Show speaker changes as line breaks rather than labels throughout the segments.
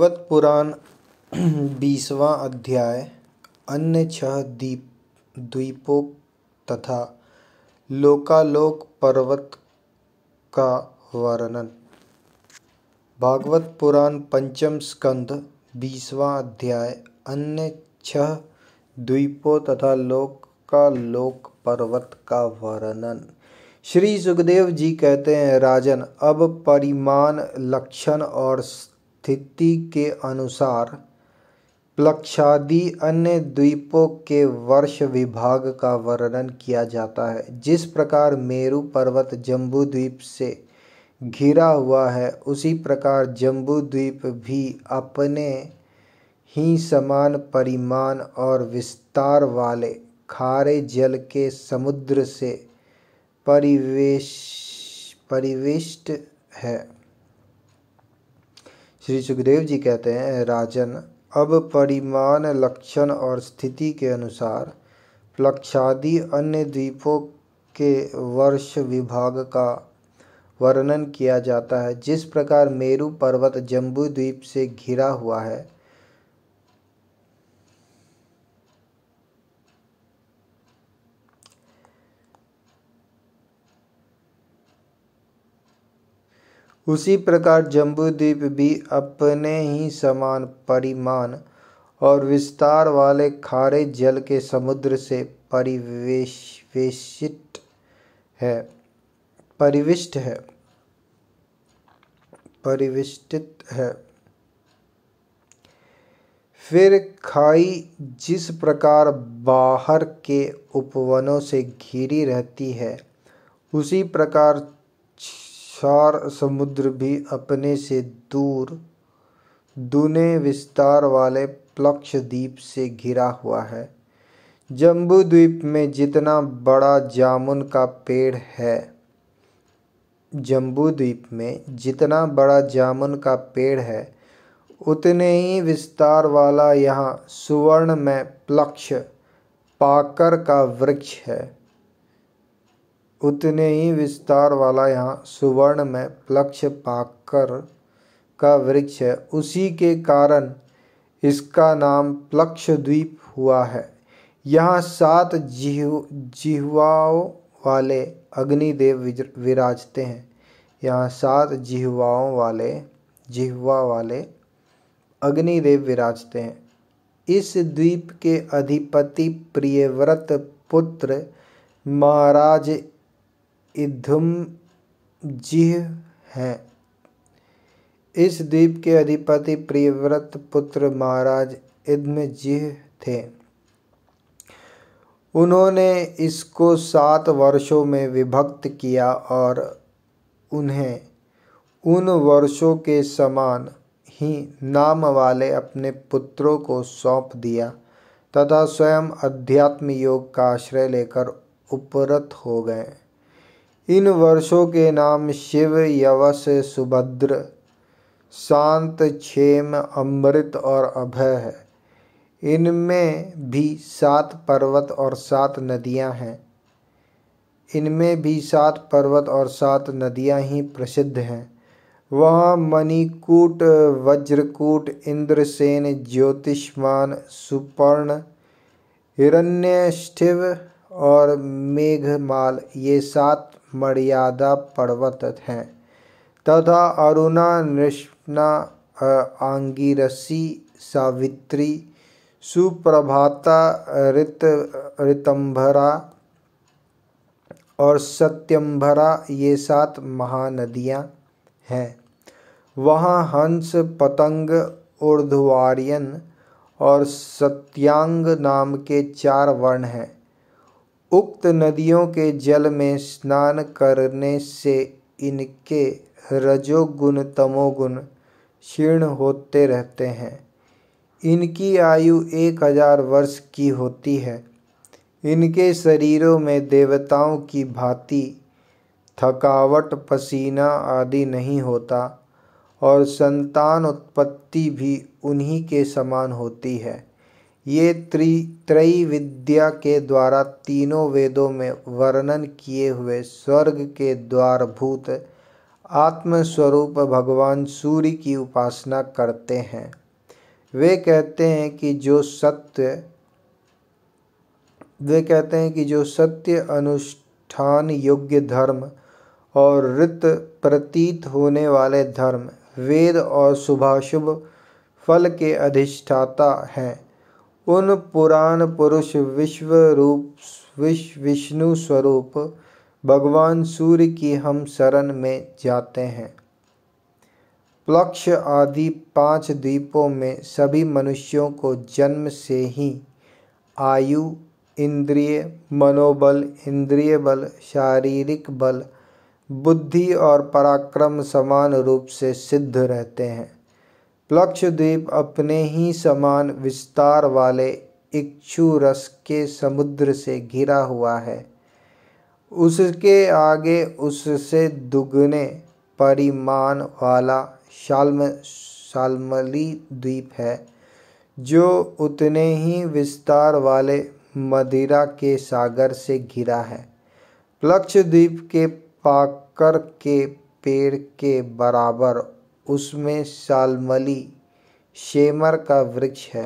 भागवत पुराण बीसवा अध्याय अन्य छह द्वीप द्वीपों तथा लोकालोक पर्वत का वर्णन भागवत पुराण पंचम स्कंद बीसवां अध्याय अन्य छह द्वीपों तथा लोक का लोक पर्वत का वर्णन श्री सुखदेव जी कहते हैं राजन अब परिमाण लक्षण और स्थिति के अनुसार प्लक्षादि अन्य द्वीपों के वर्ष विभाग का वर्णन किया जाता है जिस प्रकार मेरु पर्वत जम्बू द्वीप से घिरा हुआ है उसी प्रकार जम्बू द्वीप भी अपने ही समान परिमाण और विस्तार वाले खारे जल के समुद्र से परिवेश परिविष्ट है श्री सुखदेव जी कहते हैं राजन अब परिमाण लक्षण और स्थिति के अनुसार लक्षादि अन्य द्वीपों के वर्ष विभाग का वर्णन किया जाता है जिस प्रकार मेरु पर्वत जम्बू द्वीप से घिरा हुआ है उसी प्रकार जम्बूद्वीप भी अपने ही समान परिमाण और विस्तार वाले खारे जल के समुद्र से परिवेशित है परिविष्ट है परिविष्टित है फिर खाई जिस प्रकार बाहर के उपवनों से घिरी रहती है उसी प्रकार क्षार समुद्र भी अपने से दूर दूने विस्तार वाले प्लक्षद्वीप से घिरा हुआ है जम्बू द्वीप में जितना बड़ा जामुन का पेड़ है जम्बू द्वीप में जितना बड़ा जामुन का पेड़ है उतने ही विस्तार वाला यहाँ सुवर्ण में प्लक्ष पाकर का वृक्ष है उतने ही विस्तार वाला यहाँ सुवर्ण में प्लक्ष पाकर का वृक्ष है उसी के कारण इसका नाम प्लक्ष द्वीप हुआ है यहाँ सात जिह जिहवाओं वाले अग्निदेव विराजते हैं यहाँ सात जिहवाओं वाले जिहवा वाले अग्निदेव विराजते हैं इस द्वीप के अधिपति प्रियव्रत पुत्र महाराज इधुम जिह है इस द्वीप के अधिपति प्रियव्रत पुत्र महाराज जिह थे उन्होंने इसको सात वर्षों में विभक्त किया और उन्हें उन वर्षों के समान ही नाम वाले अपने पुत्रों को सौंप दिया तथा स्वयं अध्यात्म योग का आश्रय लेकर उपरत हो गए इन वर्षों के नाम शिव यवस सुभद्र शांत क्षेम अमृत और अभय है इनमें भी सात पर्वत और सात नदियां हैं इनमें भी सात पर्वत और सात नदियां ही प्रसिद्ध हैं वहाँ मणिकूट वज्रकूट इंद्रसेन ज्योतिष्मान सुपर्ण हिरण्यष्ठिव और मेघमाल ये सात मर्यादा पर्वत हैं तथा अरुणा नृष्णा आंगिरसी सावित्री सुप्रभाता रित ऋतंभरा और सत्यम्भरा ये सात महानदियाँ हैं वहाँ हंस पतंग उर्ध्वारियन और सत्यांग नाम के चार वर्ण हैं उक्त नदियों के जल में स्नान करने से इनके रजोगुण तमोगुण क्षीण होते रहते हैं इनकी आयु एक हजार वर्ष की होती है इनके शरीरों में देवताओं की भांति थकावट पसीना आदि नहीं होता और संतान उत्पत्ति भी उन्हीं के समान होती है ये त्रि त्रयी विद्या के द्वारा तीनों वेदों में वर्णन किए हुए स्वर्ग के द्वारभूत आत्मस्वरूप भगवान सूर्य की उपासना करते हैं वे कहते हैं कि जो सत्य वे कहते हैं कि जो सत्य अनुष्ठान योग्य धर्म और ऋत प्रतीत होने वाले धर्म वेद और शुभाशुभ फल के अधिष्ठाता हैं उन पुराण पुरुष विश्व रूप विश्व विष्णु स्वरूप भगवान सूर्य की हम शरण में जाते हैं प्लक्ष आदि पांच द्वीपों में सभी मनुष्यों को जन्म से ही आयु इंद्रिय मनोबल इंद्रिय बल शारीरिक बल बुद्धि और पराक्रम समान रूप से सिद्ध रहते हैं लक्षद्वीप अपने ही समान विस्तार वाले इक्षु रस के समुद्र से घिरा हुआ है उसके आगे उससे दुगने परिमाण वाला शाल्म शालमली द्वीप है जो उतने ही विस्तार वाले मदिरा के सागर से घिरा है लक्षद्वीप के पाकर के पेड़ के बराबर उसमें सालमली शेमर का वृक्ष है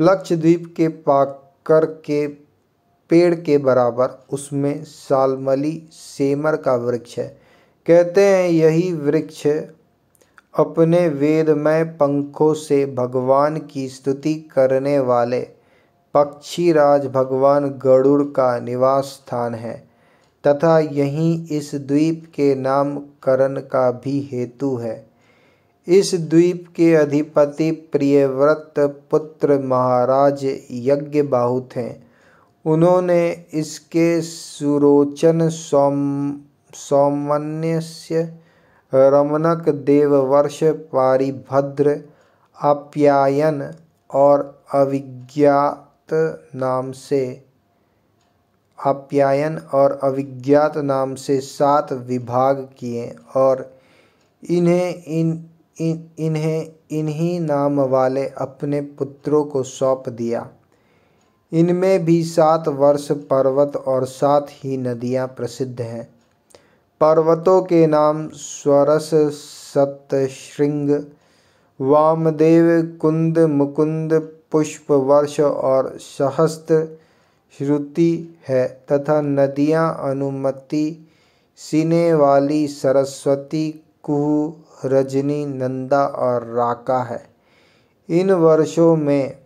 लक्षद्वीप के पाकर के पेड़ के बराबर उसमें सालमली सेमर का वृक्ष है कहते हैं यही वृक्ष अपने वेदमय पंखों से भगवान की स्तुति करने वाले पक्षीराज भगवान गरुड़ का निवास स्थान है तथा यही इस द्वीप के नामकरण का भी हेतु है इस द्वीप के अधिपति प्रियव्रत पुत्र महाराज यज्ञ बाहु थे उन्होंने इसके सुरोचन सौम सौमन्यस्य रमनक देववर्ष पारिभद्र अप्यायन और अविज्ञा अज्ञात नाम से आप्यायन और अविज्ञात नाम से सात विभाग किए और इन्हें इन इन इन्हें इन्हीं नाम वाले अपने पुत्रों को सौंप दिया इनमें भी सात वर्ष पर्वत और सात ही नदियां प्रसिद्ध हैं पर्वतों के नाम स्वरस सप्तशृंग वामदेव कुंद मुकुंद पुष्प वर्ष और सहस्त्र श्रुति है तथा नदियाँ अनुमति सीने वाली सरस्वती कुह रजनी नंदा और राका है इन वर्षों में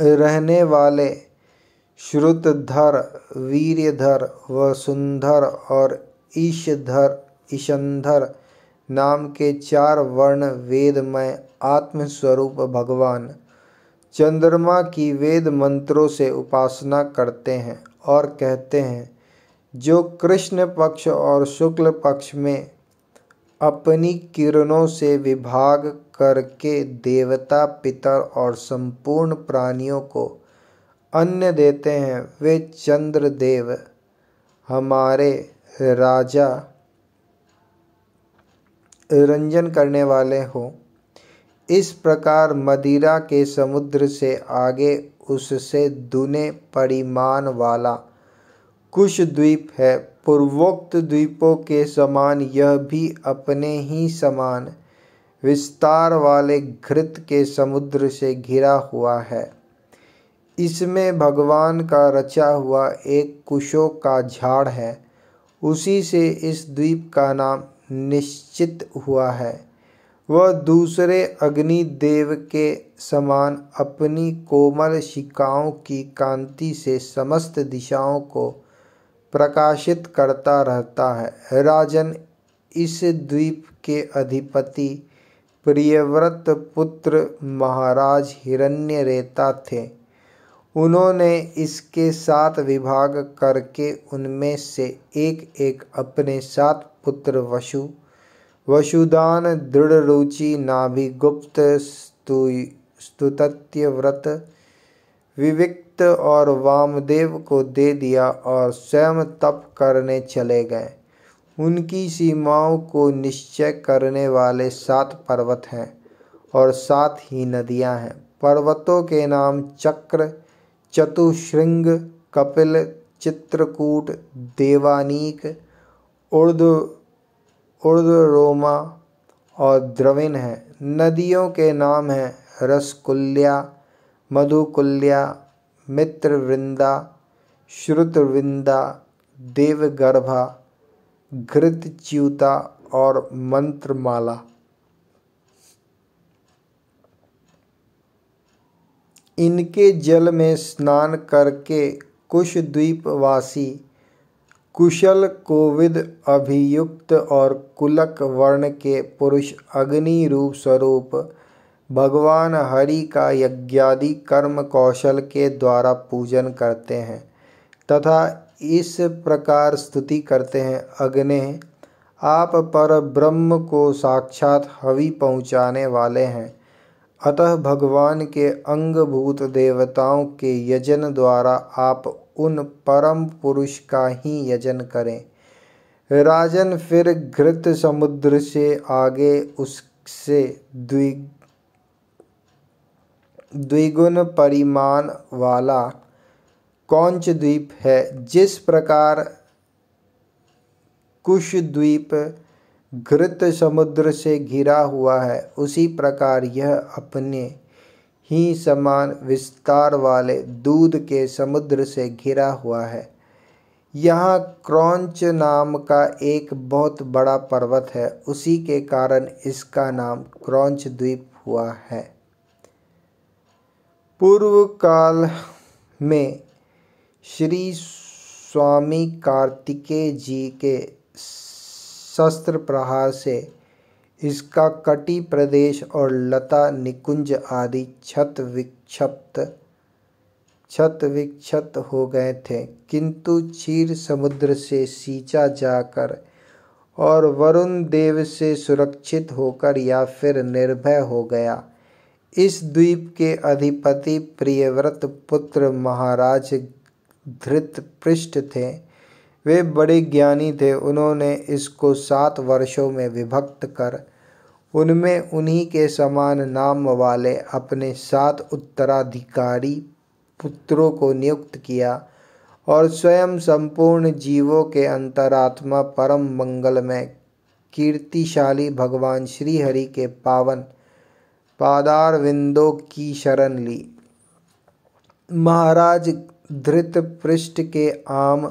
रहने वाले श्रुतधर वीर्यधर वसुंधर और ईशधर ईशंधर नाम के चार वर्ण वेदमय आत्मस्वरूप भगवान चंद्रमा की वेद मंत्रों से उपासना करते हैं और कहते हैं जो कृष्ण पक्ष और शुक्ल पक्ष में अपनी किरणों से विभाग करके देवता पितर और संपूर्ण प्राणियों को अन्य देते हैं वे चंद्रदेव हमारे राजा रंजन करने वाले हों इस प्रकार मदिरा के समुद्र से आगे उससे दुने परिमाण वाला कुश द्वीप है पूर्वोक्त द्वीपों के समान यह भी अपने ही समान विस्तार वाले घृत के समुद्र से घिरा हुआ है इसमें भगवान का रचा हुआ एक कुशों का झाड़ है उसी से इस द्वीप का नाम निश्चित हुआ है वह दूसरे अग्निदेव के समान अपनी कोमल शिकाओं की कांति से समस्त दिशाओं को प्रकाशित करता रहता है राजन इस द्वीप के अधिपति प्रियव्रत पुत्र महाराज हिरण्य रेता थे उन्होंने इसके साथ विभाग करके उनमें से एक एक अपने सात पुत्र वशु वशुदान दृढ़रुचि नाभि गुप्त स्तु स्तुत्य व्रत विविक्त और वामदेव को दे दिया और स्वयं तप करने चले गए उनकी सीमाओं को निश्चय करने वाले सात पर्वत हैं और सात ही नदियां हैं पर्वतों के नाम चक्र चतुश्रृंग कपिल चित्रकूट देवानीक उर्ध रोमा और द्रविण है नदियों के नाम हैं रसकुल्या मधुकुल्या मित्रवृंदा श्रुतवृंदा देवगर्भा घृतच्यूता और मंत्रमाला इनके जल में स्नान करके कुश द्वीपवासी कुशल कोविद अभियुक्त और कुलक वर्ण के पुरुष अग्नि रूप स्वरूप भगवान हरि का यज्ञादि कर्म कौशल के द्वारा पूजन करते हैं तथा इस प्रकार स्तुति करते हैं अग्नि आप पर ब्रह्म को साक्षात हवि पहुँचाने वाले हैं अतः भगवान के अंगभूत देवताओं के यजन द्वारा आप उन परम पुरुष का ही यजन करें राजन फिर घृत समुद्र से आगे उससे द्वि द्विगुण परिमाण वाला कौंच द्वीप है जिस प्रकार कुश द्वीप घृत समुद्र से घिरा हुआ है उसी प्रकार यह अपने ही समान विस्तार वाले दूध के समुद्र से घिरा हुआ है यहाँ क्रॉन्च नाम का एक बहुत बड़ा पर्वत है उसी के कारण इसका नाम क्रॉन्च द्वीप हुआ है पूर्व काल में श्री स्वामी कार्तिकेय जी के शस्त्र प्रहार से इसका कटी प्रदेश और लता निकुंज आदि छत विक्षप्त छत विक्षत हो गए थे किंतु चीर समुद्र से सींचा जाकर और वरुण देव से सुरक्षित होकर या फिर निर्भय हो गया इस द्वीप के अधिपति प्रियव्रत पुत्र महाराज धृत पृष्ठ थे वे बड़े ज्ञानी थे उन्होंने इसको सात वर्षों में विभक्त कर उनमें उन्हीं के समान नाम वाले अपने सात उत्तराधिकारी पुत्रों को नियुक्त किया और स्वयं संपूर्ण जीवों के अंतरात्मा परम मंगल में कीर्तिशाली भगवान श्री हरि के पावन पादार विंदों की शरण ली महाराज धृत पृष्ठ के आम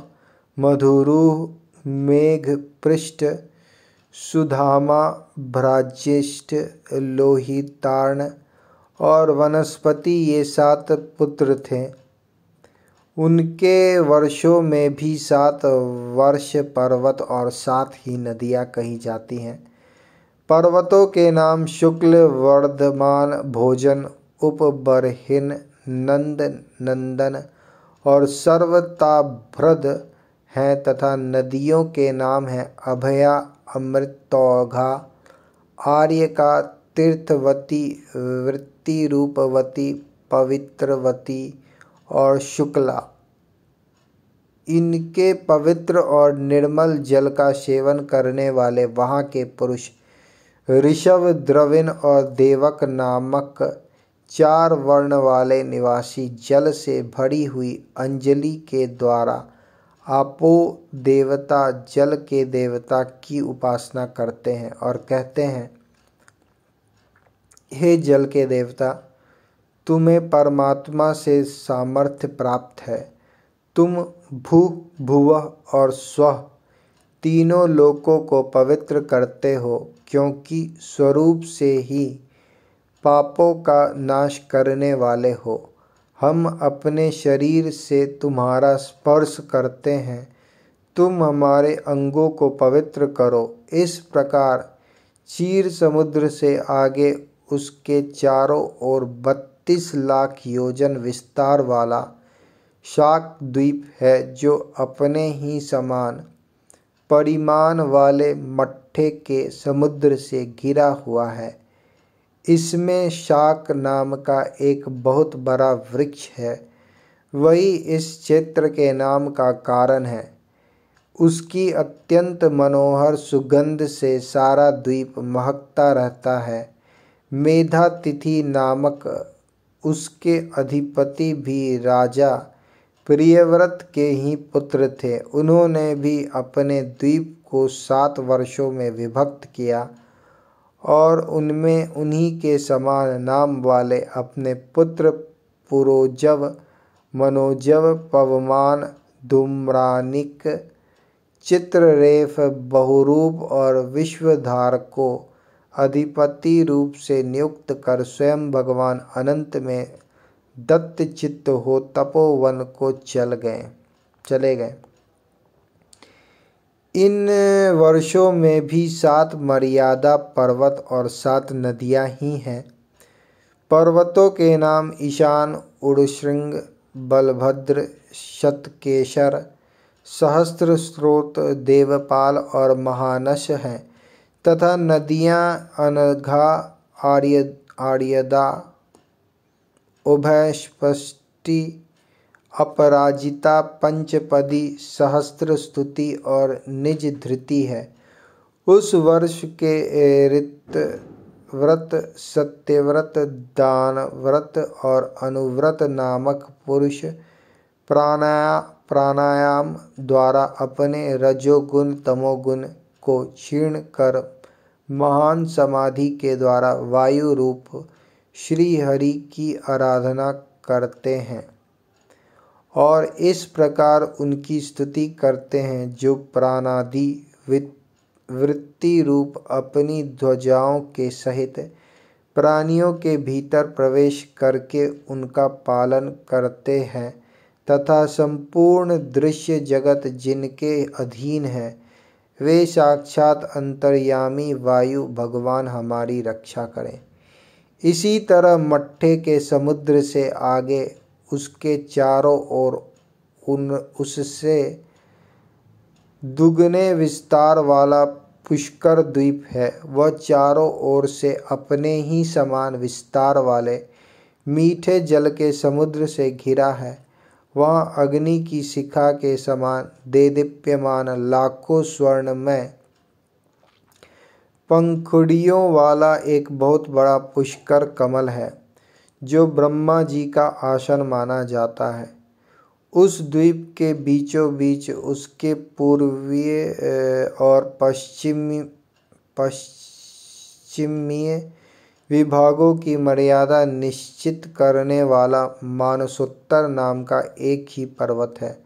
मधुरूह मेघपृष्ठ सुधामाभ्राज्येष्ठ लोहितार्ण और वनस्पति ये सात पुत्र थे उनके वर्षों में भी सात वर्ष पर्वत और सात ही नदियाँ कही जाती हैं पर्वतों के नाम शुक्ल वर्धमान भोजन उपबरहिन नंद नंदन और सर्वताभ्रद हैं तथा नदियों के नाम हैं अभया अमृतौघा आर्य का तीर्थवती वृत्ति रूपवती पवित्रवती और शुक्ला इनके पवित्र और निर्मल जल का सेवन करने वाले वहाँ के पुरुष ऋषभ द्रविण और देवक नामक चार वर्ण वाले निवासी जल से भरी हुई अंजलि के द्वारा आपो देवता जल के देवता की उपासना करते हैं और कहते हैं हे जल के देवता तुम्हें परमात्मा से सामर्थ्य प्राप्त है तुम भू भुव और स्व तीनों लोकों को पवित्र करते हो क्योंकि स्वरूप से ही पापों का नाश करने वाले हो हम अपने शरीर से तुम्हारा स्पर्श करते हैं तुम हमारे अंगों को पवित्र करो इस प्रकार चीर समुद्र से आगे उसके चारों ओर बत्तीस लाख योजन विस्तार वाला शाक द्वीप है जो अपने ही समान परिमाण वाले मट्ठे के समुद्र से घिरा हुआ है इसमें शाक नाम का एक बहुत बड़ा वृक्ष है वही इस क्षेत्र के नाम का कारण है उसकी अत्यंत मनोहर सुगंध से सारा द्वीप महकता रहता है मेधा तिथि नामक उसके अधिपति भी राजा प्रियव्रत के ही पुत्र थे उन्होंने भी अपने द्वीप को सात वर्षों में विभक्त किया और उनमें उन्हीं के समान नाम वाले अपने पुत्र पुरोजव मनोजव पवमान धूम्रानिक चित्ररेफ बहुरूप और विश्वधार को अधिपति रूप से नियुक्त कर स्वयं भगवान अनंत में दत्त चित्त हो तपोवन को चल गए चले गए इन वर्षों में भी सात मर्यादा पर्वत और सात नदियां ही हैं पर्वतों के नाम ईशान उड़श्रृंग बलभद्र शतकेशर सहस्त्र स्रोत देवपाल और महानश हैं तथा नदियां अनघा आर्य आर्यदा उभयपष्टि अपराजिता पंचपदी सहस्त्र स्तुति और निज धृति है उस वर्ष के रित व्रत सत्यव्रत दान व्रत और अनुव्रत नामक पुरुष प्राणाया प्राणायाम द्वारा अपने रजोगुण तमोगुण को क्षीण कर महान समाधि के द्वारा वायु रूप श्री हरि की आराधना करते हैं और इस प्रकार उनकी स्तुति करते हैं जो प्राणादि वृत्ति रूप अपनी ध्वजाओं के सहित प्राणियों के भीतर प्रवेश करके उनका पालन करते हैं तथा संपूर्ण दृश्य जगत जिनके अधीन है वे साक्षात अंतर्यामी वायु भगवान हमारी रक्षा करें इसी तरह मट्ठे के समुद्र से आगे उसके चारों ओर उन उससे दुगने विस्तार वाला पुष्कर द्वीप है वह चारों ओर से अपने ही समान विस्तार वाले मीठे जल के समुद्र से घिरा है वहाँ अग्नि की शिखा के समान दे दीप्यमान लाखों स्वर्ण में पंखुड़ियों वाला एक बहुत बड़ा पुष्कर कमल है जो ब्रह्मा जी का आसन माना जाता है उस द्वीप के बीचों बीच उसके पूर्वीय और पश्चिमी पश्चिमीय विभागों की मर्यादा निश्चित करने वाला मानसोत्तर नाम का एक ही पर्वत है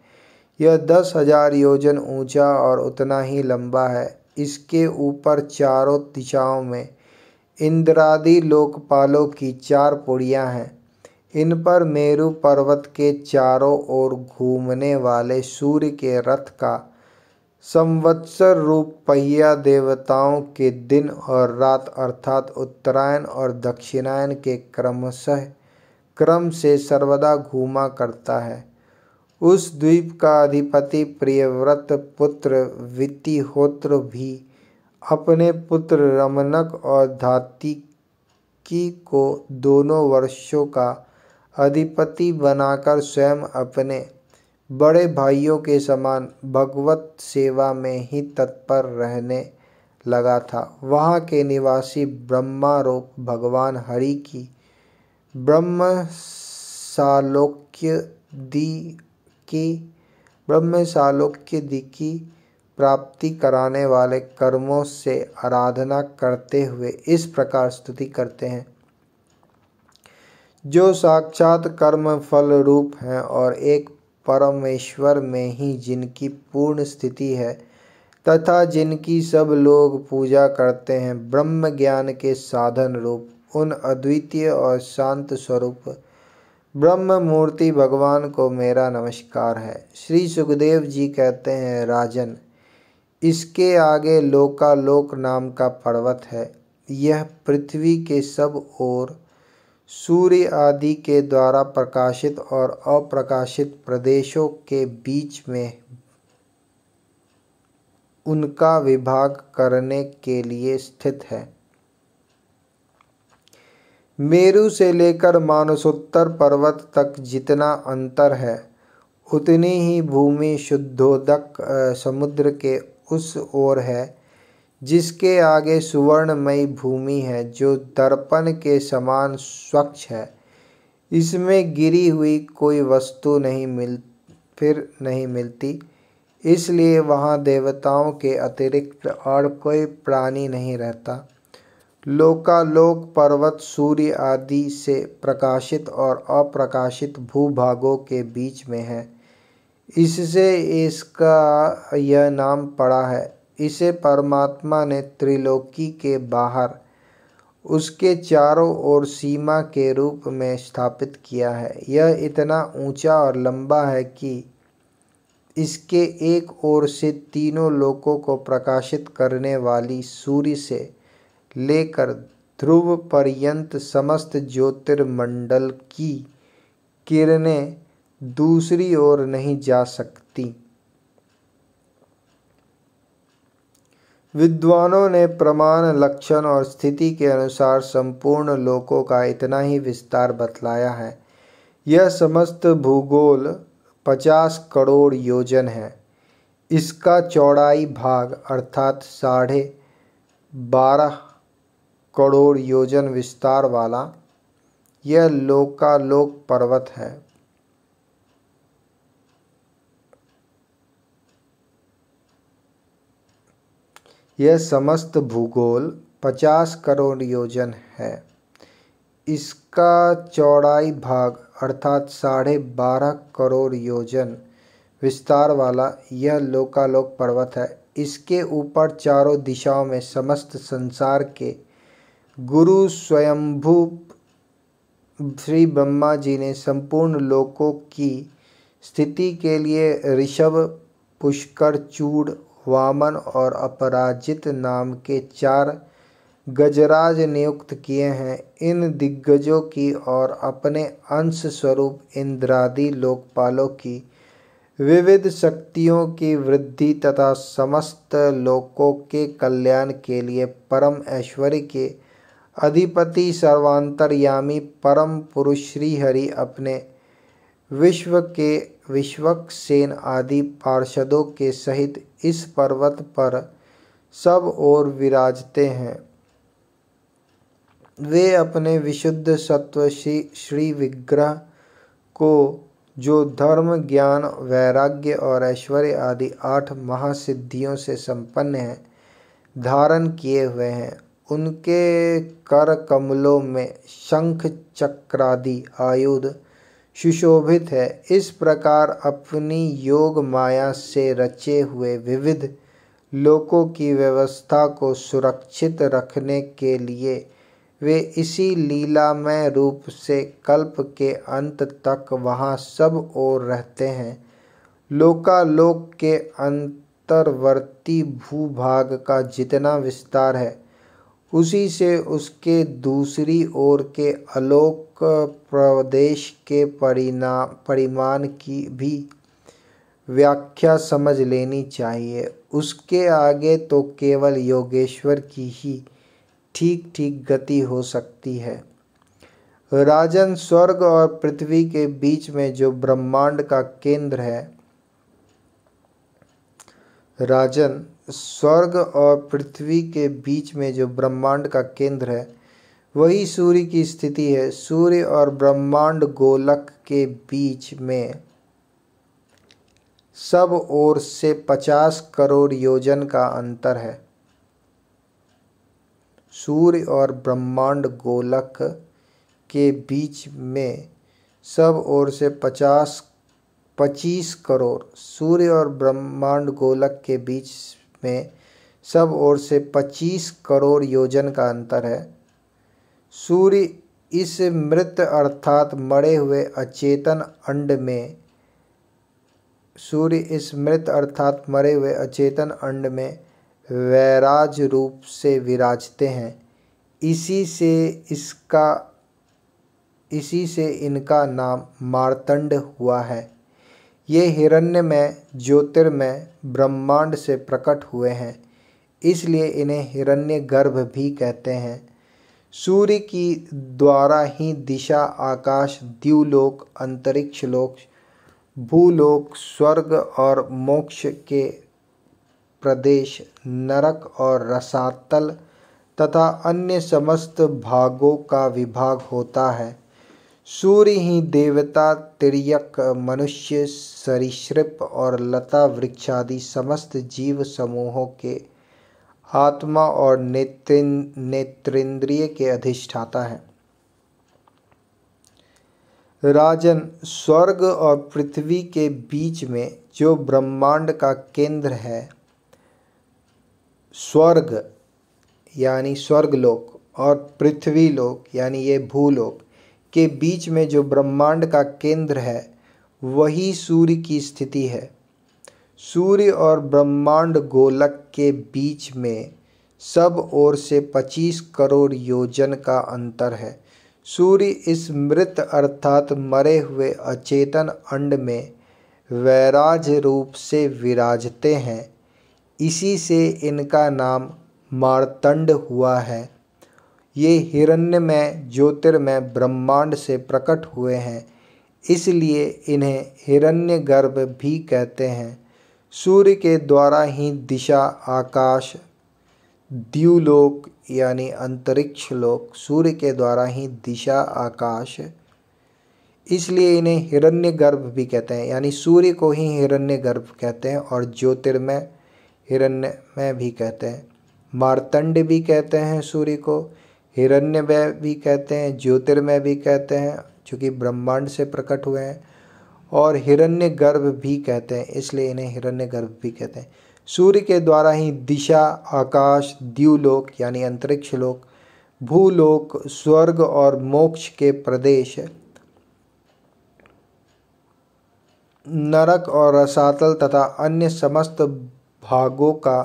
यह दस हजार योजन ऊंचा और उतना ही लंबा है इसके ऊपर चारों दिशाओं में इंद्रादि लोकपालों की चार पुड़ियाँ हैं इन पर मेरु पर्वत के चारों ओर घूमने वाले सूर्य के रथ का संवत्सर रूप पहिया देवताओं के दिन और रात अर्थात उत्तरायण और दक्षिणायन के क्रमशः क्रम से सर्वदा घूमा करता है उस द्वीप का अधिपति प्रियव्रत पुत्र वित्तीहोत्र भी अपने पुत्र रमनक और धातिकी को दोनों वर्षों का अधिपति बनाकर स्वयं अपने बड़े भाइयों के समान भगवत सेवा में ही तत्पर रहने लगा था वहाँ के निवासी रूप भगवान हरि की ब्रह्म सालोक्य दी की ब्रह्म सालोक्य दी की प्राप्ति कराने वाले कर्मों से आराधना करते हुए इस प्रकार स्तुति करते हैं जो साक्षात कर्म फल रूप हैं और एक परमेश्वर में ही जिनकी पूर्ण स्थिति है तथा जिनकी सब लोग पूजा करते हैं ब्रह्म ज्ञान के साधन रूप उन अद्वितीय और शांत स्वरूप ब्रह्म मूर्ति भगवान को मेरा नमस्कार है श्री सुखदेव जी कहते हैं राजन इसके आगे लोकालोक नाम का पर्वत है यह पृथ्वी के सब ओर सूर्य आदि के द्वारा प्रकाशित और अप्रकाशित प्रदेशों के बीच में उनका विभाग करने के लिए स्थित है मेरु से लेकर मानसोत्तर पर्वत तक जितना अंतर है उतनी ही भूमि शुद्धोदक समुद्र के उस ओर है जिसके आगे सुवर्णमयी भूमि है जो दर्पण के समान स्वच्छ है इसमें गिरी हुई कोई वस्तु नहीं मिल फिर नहीं मिलती इसलिए वहाँ देवताओं के अतिरिक्त और कोई प्राणी नहीं रहता लोकालोक पर्वत सूर्य आदि से प्रकाशित और अप्रकाशित भूभागों के बीच में है इससे इसका यह नाम पड़ा है इसे परमात्मा ने त्रिलोकी के बाहर उसके चारों ओर सीमा के रूप में स्थापित किया है यह इतना ऊंचा और लंबा है कि इसके एक ओर से तीनों लोकों को प्रकाशित करने वाली सूर्य से लेकर ध्रुव पर्यंत समस्त ज्योतिर्मंडल की किरणें दूसरी ओर नहीं जा सकती विद्वानों ने प्रमाण लक्षण और स्थिति के अनुसार संपूर्ण लोकों का इतना ही विस्तार बतलाया है यह समस्त भूगोल पचास करोड़ योजन है इसका चौड़ाई भाग अर्थात साढ़े बारह करोड़ योजन विस्तार वाला यह लोकालोक पर्वत है यह समस्त भूगोल पचास करोड़ योजन है इसका चौड़ाई भाग अर्थात साढ़े बारह करोड़ योजन विस्तार वाला यह लोकालोक पर्वत है इसके ऊपर चारों दिशाओं में समस्त संसार के गुरु स्वयंभू श्री ब्रह्मा जी ने संपूर्ण लोकों की स्थिति के लिए ऋषभ पुष्कर चूड़ वामन और अपराजित नाम के चार गजराज नियुक्त किए हैं इन दिग्गजों की और अपने अंश स्वरूप इंद्रादि लोकपालों की विविध शक्तियों की वृद्धि तथा समस्त लोकों के कल्याण के लिए परम ऐश्वर्य के अधिपति सर्वांतर्यामी परम पुरुष श्री हरि अपने विश्व के विश्वक सेन आदि पार्षदों के सहित इस पर्वत पर सब ओर विराजते हैं वे अपने विशुद्ध सत्व श्री श्री विग्रह को जो धर्म ज्ञान वैराग्य और ऐश्वर्य आदि आठ महासिद्धियों से संपन्न हैं धारण किए हुए हैं उनके कर कमलों में शंख चक्रादि आयुध सुशोभित है इस प्रकार अपनी योग माया से रचे हुए विविध लोकों की व्यवस्था को सुरक्षित रखने के लिए वे इसी लीलामय रूप से कल्प के अंत तक वहाँ सब ओर रहते हैं लोकालोक के अंतर्वर्ती भूभाग का जितना विस्तार है उसी से उसके दूसरी ओर के अलोक प्रदेश के परिणाम परिमाण की भी व्याख्या समझ लेनी चाहिए उसके आगे तो केवल योगेश्वर की ही ठीक ठीक गति हो सकती है राजन स्वर्ग और पृथ्वी के बीच में जो ब्रह्मांड का केंद्र है राजन स्वर्ग और पृथ्वी के बीच में जो ब्रह्मांड का केंद्र है वही सूर्य की स्थिति है सूर्य और ब्रह्मांड गोलक के बीच में सब ओर से पचास करोड़ योजन का अंतर है सूर्य और ब्रह्मांड गोलक के बीच में सब ओर से पचास पच्चीस करोड़ सूर्य और ब्रह्मांड गोलक के बीच में सब ओर से 25 करोड़ योजन का अंतर है सूर्य इस मृत अर्थात मरे हुए अचेतन अंड में सूर्य इस मृत अर्थात मरे हुए अचेतन अंड में वैराज रूप से विराजते हैं इसी से इसका इसी से इनका नाम मारतंड हुआ है ये हिरण्यमय ज्योतिर्मय ब्रह्मांड से प्रकट हुए हैं इसलिए इन्हें हिरण्य गर्भ भी कहते हैं सूर्य की द्वारा ही दिशा आकाश द्यूलोक अंतरिक्ष लोक भूलोक स्वर्ग और मोक्ष के प्रदेश नरक और रसातल तथा अन्य समस्त भागों का विभाग होता है सूर्य ही देवता तिरक मनुष्य सरीसृप और लता वृक्ष आदि समस्त जीव समूहों के आत्मा और नेत्रेंद्रिय के अधिष्ठाता है राजन स्वर्ग और पृथ्वी के बीच में जो ब्रह्मांड का केंद्र है स्वर्ग यानी स्वर्गलोक और पृथ्वी लोक यानी ये भूलोक के बीच में जो ब्रह्मांड का केंद्र है वही सूर्य की स्थिति है सूर्य और ब्रह्मांड गोलक के बीच में सब ओर से 25 करोड़ योजन का अंतर है सूर्य इस मृत अर्थात मरे हुए अचेतन अंड में वैराज रूप से विराजते हैं इसी से इनका नाम मारतंड हुआ है ये हिरण्यमय ज्योतिर्मय ब्रह्मांड से प्रकट हुए हैं इसलिए इन्हें हिरण्य गर्भ भी कहते हैं सूर्य के द्वारा ही दिशा आकाश द्यूलोक यानी अंतरिक्ष लोक सूर्य के द्वारा ही दिशा आकाश इसलिए इन्हें हिरण्य गर्भ भी कहते हैं यानी सूर्य को ही हिरण्य गर्भ कहते हैं और ज्योतिर्मय हिरण्यमय भी कहते हैं मारतंड भी कहते हैं सूर्य को हिरण्य भी कहते हैं ज्योतिर्मय भी कहते हैं चूँकि ब्रह्मांड से प्रकट हुए हैं और हिरण्य गर्भ भी कहते हैं इसलिए इन्हें हिरण्य गर्भ भी कहते हैं सूर्य के द्वारा ही दिशा आकाश द्यूलोक यानी अंतरिक्ष लोक भूलोक स्वर्ग और मोक्ष के प्रदेश नरक और रसातल तथा अन्य समस्त भागों का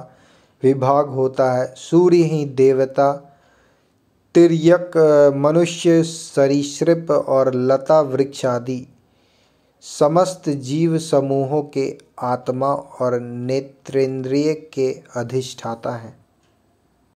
विभाग होता है सूर्य ही देवता तिरयक मनुष्य सरीसृप और लता वृक्ष आदि समस्त जीव समूहों के आत्मा और नेत्रेंद्रिय के अधिष्ठाता हैं